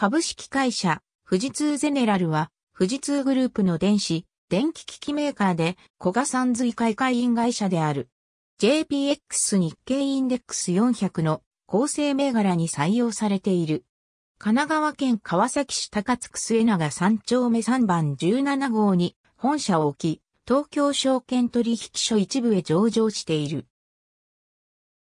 株式会社、富士通ゼネラルは、富士通グループの電子、電気機器メーカーで、小賀産髄会会員会社である。JPX 日経インデックス400の構成銘柄に採用されている。神奈川県川崎市高津区末永3丁目3番17号に本社を置き、東京証券取引所一部へ上場している。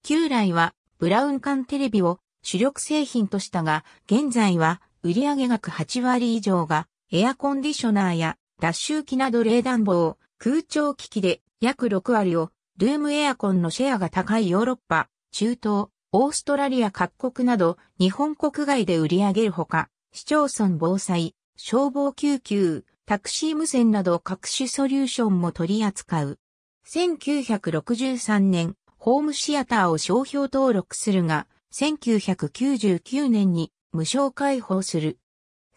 旧来はブラウン管テレビを主力製品としたが、現在は売上額8割以上がエアコンディショナーや脱臭機など冷暖房、空調機器で約6割をルームエアコンのシェアが高いヨーロッパ、中東、オーストラリア各国など日本国外で売り上げるほか、市町村防災、消防救急、タクシー無線など各種ソリューションも取り扱う。1963年、ホームシアターを商標登録するが、1999年に無償開放する。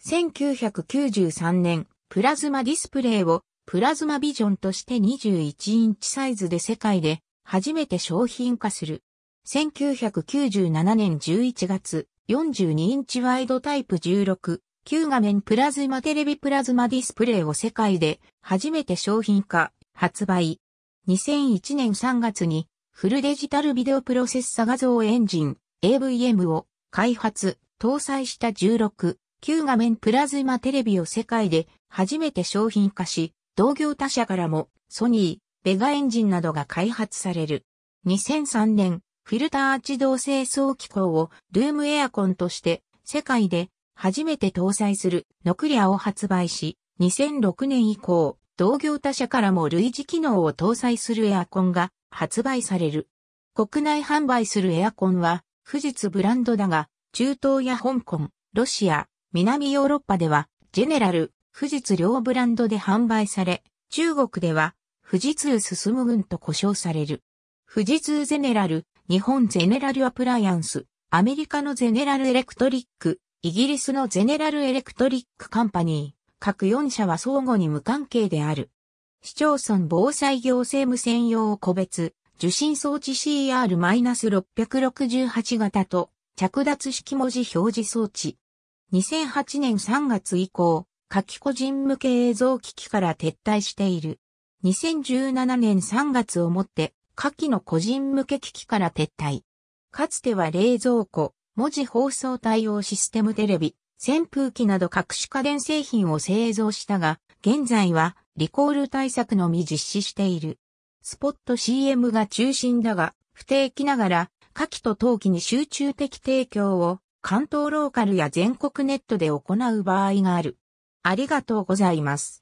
1993年、プラズマディスプレイをプラズマビジョンとして21インチサイズで世界で初めて商品化する。1997年11月、42インチワイドタイプ16、旧画面プラズマテレビプラズマディスプレイを世界で初めて商品化、発売。2001年3月にフルデジタルビデオプロセッサ画像エンジン、AVM を開発、搭載した16、9画面プラズマテレビを世界で初めて商品化し、同業他社からもソニー、ベガエンジンなどが開発される。2003年、フィルター自動清掃機構をルームエアコンとして世界で初めて搭載するノクリアを発売し、2006年以降、同業他社からも類似機能を搭載するエアコンが発売される。国内販売するエアコンは富士通ブランドだが、中東や香港、ロシア、南ヨーロッパでは、ジェネラル、富士通両ブランドで販売され、中国では、富士通進む軍と呼称される。富士通ゼネラル、日本ゼネラルアプライアンス、アメリカのゼネラルエレクトリック、イギリスのゼネラルエレクトリックカンパニー、各4社は相互に無関係である。市町村防災行政無専用個別、受信装置 CR-668 型と着脱式文字表示装置。2008年3月以降、夏季個人向け映像機器から撤退している。2017年3月をもって夏季の個人向け機器から撤退。かつては冷蔵庫、文字放送対応システムテレビ、扇風機など各種家電製品を製造したが、現在はリコール対策のみ実施している。スポット CM が中心だが、不定期ながら、夏季と冬季に集中的提供を関東ローカルや全国ネットで行う場合がある。ありがとうございます。